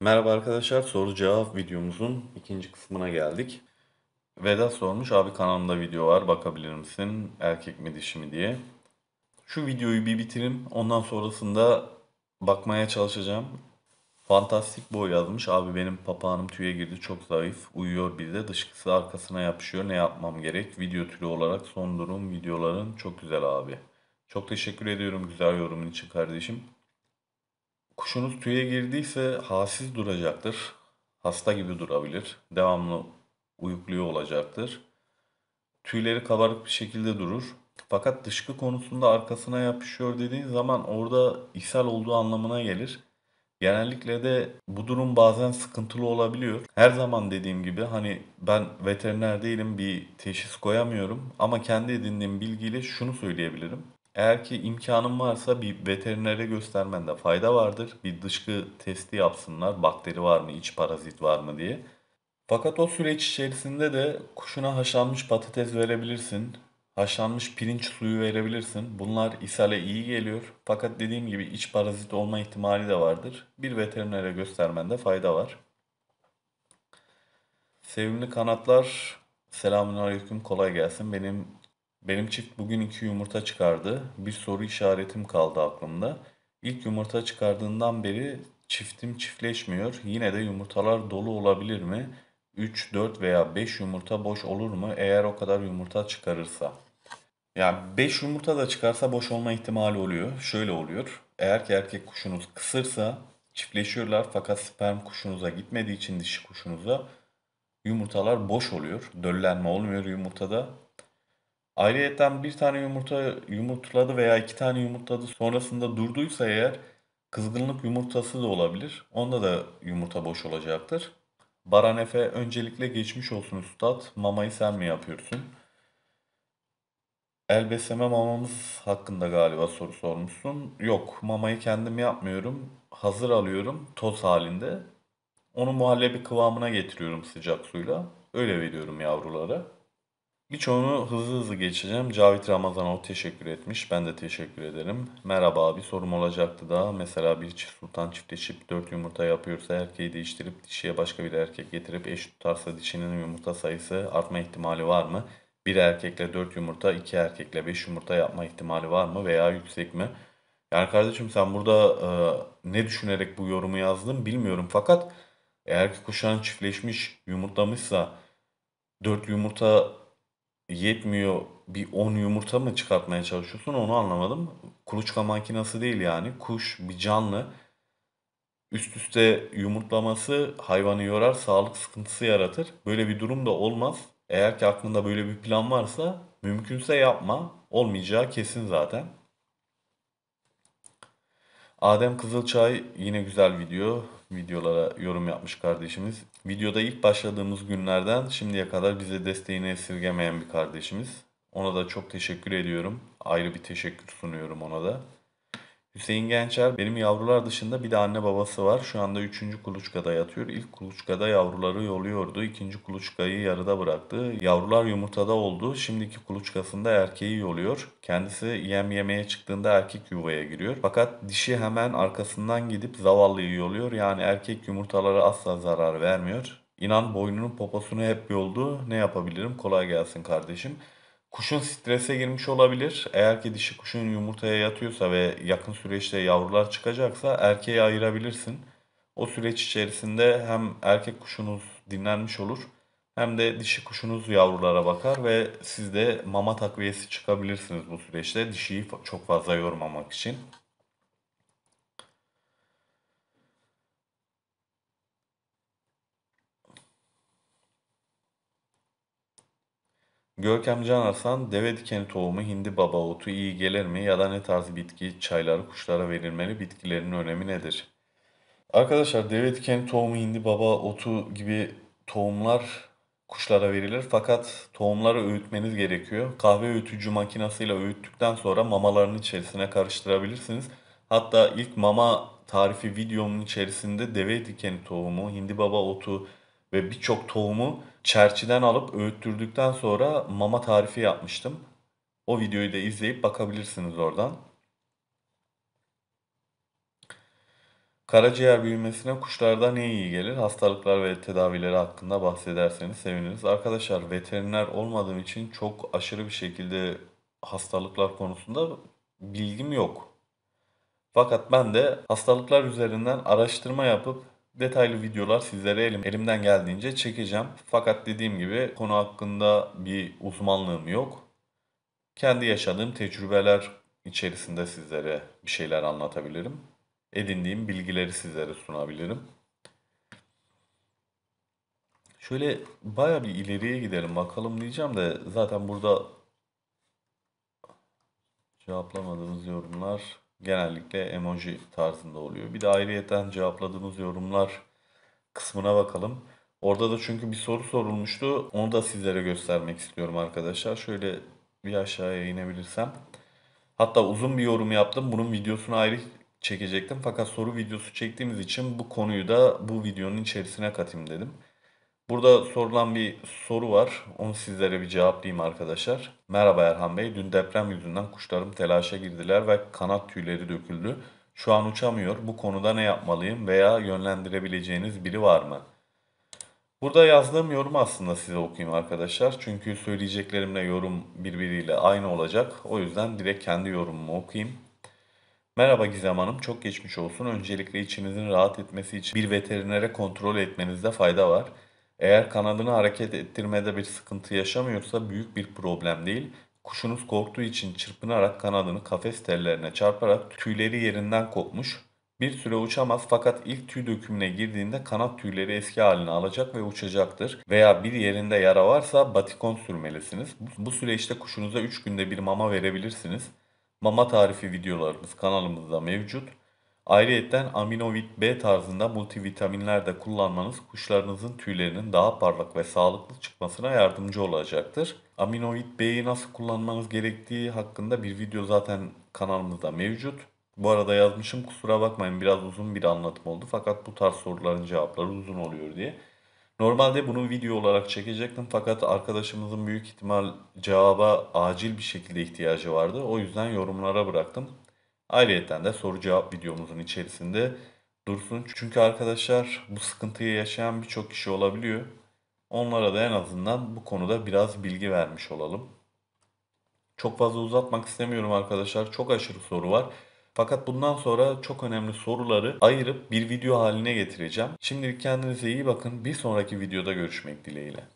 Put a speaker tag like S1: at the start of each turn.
S1: Merhaba arkadaşlar, soru cevap videomuzun ikinci kısmına geldik. Veda sormuş, abi kanalımda video var bakabilir misin? Erkek mi dişi mi diye. Şu videoyu bir bitireyim, ondan sonrasında bakmaya çalışacağım. Fantastik boy yazmış, abi benim papağanım tüye girdi çok zayıf, uyuyor bir de dışkısı arkasına yapışıyor ne yapmam gerek? Video tülü olarak son durum videoların çok güzel abi. Çok teşekkür ediyorum güzel yorumun için kardeşim. Kuşunuz tüye girdiyse halsiz duracaktır. Hasta gibi durabilir. Devamlı uyukluyor olacaktır. Tüyleri kabarık bir şekilde durur. Fakat dışkı konusunda arkasına yapışıyor dediğin zaman orada ishal olduğu anlamına gelir. Genellikle de bu durum bazen sıkıntılı olabiliyor. Her zaman dediğim gibi hani ben veteriner değilim bir teşhis koyamıyorum ama kendi edindiğim bilgiyle şunu söyleyebilirim. Eğer ki imkanın varsa bir veterinere göstermende fayda vardır. Bir dışkı testi yapsınlar. Bakteri var mı, iç parazit var mı diye. Fakat o süreç içerisinde de kuşuna haşlanmış patates verebilirsin. Haşlanmış pirinç suyu verebilirsin. Bunlar ishale iyi geliyor. Fakat dediğim gibi iç parazit olma ihtimali de vardır. Bir veterinere göstermende fayda var. Sevimli kanatlar Selamünaleyküm kolay gelsin. Benim benim çift bugün iki yumurta çıkardı. Bir soru işaretim kaldı aklımda. İlk yumurta çıkardığından beri çiftim çiftleşmiyor. Yine de yumurtalar dolu olabilir mi? 3, 4 veya 5 yumurta boş olur mu eğer o kadar yumurta çıkarırsa? Yani 5 yumurta da çıkarsa boş olma ihtimali oluyor. Şöyle oluyor. Eğer ki erkek kuşunuz kısırsa çiftleşiyorlar fakat sperm kuşunuza gitmediği için dişi kuşunuza yumurtalar boş oluyor. Döllenme olmuyor yumurtada. Ayrıyeten bir tane yumurta yumurtladı veya iki tane yumurtladı sonrasında durduysa eğer kızgınlık yumurtası da olabilir. Onda da yumurta boş olacaktır. Baranefe öncelikle geçmiş olsun üstad. Mamayı sen mi yapıyorsun? El besleme mamamız hakkında galiba soru sormuşsun. Yok mamayı kendim yapmıyorum. Hazır alıyorum toz halinde. Onu muhallebi kıvamına getiriyorum sıcak suyla. Öyle veriyorum yavrulara. Birçoğunu hızlı hızlı geçeceğim. Cavit Ramazanoğlu teşekkür etmiş. Ben de teşekkür ederim. Merhaba abi sorum olacaktı da. Mesela bir çift sultan çiftleşip 4 yumurta yapıyorsa erkeği değiştirip dişiye başka bir erkek getirip eş tutarsa dişinin yumurta sayısı artma ihtimali var mı? Bir erkekle 4 yumurta, iki erkekle 5 yumurta yapma ihtimali var mı veya yüksek mi? Yani kardeşim sen burada e, ne düşünerek bu yorumu yazdın bilmiyorum. Fakat eğer ki kuşağın çiftleşmiş, yumurtlamışsa 4 yumurta yetmiyor bir 10 yumurta mı çıkartmaya çalışıyorsun onu anlamadım. Kuluçka makinesi değil yani kuş bir canlı üst üste yumurtlaması hayvanı yorar sağlık sıkıntısı yaratır. Böyle bir durum da olmaz. Eğer ki aklında böyle bir plan varsa mümkünse yapma olmayacağı kesin zaten. Adem Kızılçay yine güzel video. Videolara yorum yapmış kardeşimiz. Videoda ilk başladığımız günlerden şimdiye kadar bize desteğini esirgemeyen bir kardeşimiz. Ona da çok teşekkür ediyorum. Ayrı bir teşekkür sunuyorum ona da. Hüseyin Gençer benim yavrular dışında bir de anne babası var. Şu anda üçüncü kuluçkada yatıyor. İlk kuluçkada yavruları yoluyordu. İkinci kuluçkayı yarıda bıraktı. Yavrular yumurtada oldu. Şimdiki kuluçkasında erkeği yoluyor. Kendisi yem yemeye çıktığında erkek yuvaya giriyor. Fakat dişi hemen arkasından gidip zavallıyı yoluyor. Yani erkek yumurtalara asla zarar vermiyor. İnan boynunun poposunu hep yoldu. Ne yapabilirim? Kolay gelsin kardeşim.'' Kuşun strese girmiş olabilir. Eğer ki dişi kuşun yumurtaya yatıyorsa ve yakın süreçte yavrular çıkacaksa erkeği ayırabilirsin. O süreç içerisinde hem erkek kuşunuz dinlenmiş olur hem de dişi kuşunuz yavrulara bakar ve siz de mama takviyesi çıkabilirsiniz bu süreçte dişiyi çok fazla yormamak için. Görkem Can Hasan, deve dikeni tohumu, hindi baba otu iyi gelir mi ya da ne tarz bitki, çayları kuşlara verilmeli, bitkilerin önemi nedir? Arkadaşlar deve dikeni tohumu, hindi baba otu gibi tohumlar kuşlara verilir fakat tohumları öğütmeniz gerekiyor. Kahve öğütücü makinesiyle öğüttükten sonra mamaların içerisine karıştırabilirsiniz. Hatta ilk mama tarifi videomun içerisinde deve dikeni tohumu, hindi baba otu, ve birçok tohumu çerçiden alıp öğüttürdükten sonra mama tarifi yapmıştım. O videoyu da izleyip bakabilirsiniz oradan. Karaciğer büyümesine kuşlarda ne iyi gelir? Hastalıklar ve tedavileri hakkında bahsederseniz seviniriz. Arkadaşlar veteriner olmadığım için çok aşırı bir şekilde hastalıklar konusunda bilgim yok. Fakat ben de hastalıklar üzerinden araştırma yapıp detaylı videolar sizlere elim, elimden geldiğince çekeceğim. Fakat dediğim gibi konu hakkında bir uzmanlığım yok. Kendi yaşadığım tecrübeler içerisinde sizlere bir şeyler anlatabilirim. Edindiğim bilgileri sizlere sunabilirim. Şöyle baya bir ileriye gidelim bakalım diyeceğim de zaten burada cevaplamadığımız yorumlar genellikle emoji tarzında oluyor. Bir de ayrıyeten cevapladığımız yorumlar kısmına bakalım. Orada da çünkü bir soru sorulmuştu. Onu da sizlere göstermek istiyorum arkadaşlar. Şöyle bir aşağıya inebilirsem. Hatta uzun bir yorum yaptım. Bunun videosunu ayrı çekecektim. Fakat soru videosu çektiğimiz için bu konuyu da bu videonun içerisine katayım dedim. Burada sorulan bir soru var. Onu sizlere bir cevaplayayım arkadaşlar. Merhaba Erhan Bey. Dün deprem yüzünden kuşlarım telaşa girdiler ve kanat tüyleri döküldü. Şu an uçamıyor. Bu konuda ne yapmalıyım veya yönlendirebileceğiniz biri var mı? Burada yazdığım yorumu aslında size okuyayım arkadaşlar. Çünkü söyleyeceklerimle yorum birbiriyle aynı olacak. O yüzden direkt kendi yorumumu okuyayım. Merhaba Gizem Hanım, çok geçmiş olsun. Öncelikle içinizin rahat etmesi için bir veterinere kontrol etmenizde fayda var. Eğer kanadını hareket ettirmede bir sıkıntı yaşamıyorsa büyük bir problem değil. Kuşunuz korktuğu için çırpınarak kanadını kafes tellerine çarparak tüyleri yerinden kopmuş. Bir süre uçamaz fakat ilk tüy dökümüne girdiğinde kanat tüyleri eski haline alacak ve uçacaktır. Veya bir yerinde yara varsa batikon sürmelisiniz. Bu süreçte kuşunuza 3 günde bir mama verebilirsiniz. Mama tarifi videolarımız kanalımızda mevcut. Ayrıyeten aminovit B tarzında multivitaminler de kullanmanız kuşlarınızın tüylerinin daha parlak ve sağlıklı çıkmasına yardımcı olacaktır. Aminovit B'yi nasıl kullanmanız gerektiği hakkında bir video zaten kanalımızda mevcut. Bu arada yazmışım kusura bakmayın biraz uzun bir anlatım oldu fakat bu tarz soruların cevapları uzun oluyor diye. Normalde bunu video olarak çekecektim fakat arkadaşımızın büyük ihtimal cevaba acil bir şekilde ihtiyacı vardı. O yüzden yorumlara bıraktım. Ayrıyeten de soru cevap videomuzun içerisinde dursun. Çünkü arkadaşlar bu sıkıntıyı yaşayan birçok kişi olabiliyor. Onlara da en azından bu konuda biraz bilgi vermiş olalım. Çok fazla uzatmak istemiyorum arkadaşlar. Çok aşırı soru var. Fakat bundan sonra çok önemli soruları ayırıp bir video haline getireceğim. Şimdilik kendinize iyi bakın. Bir sonraki videoda görüşmek dileğiyle.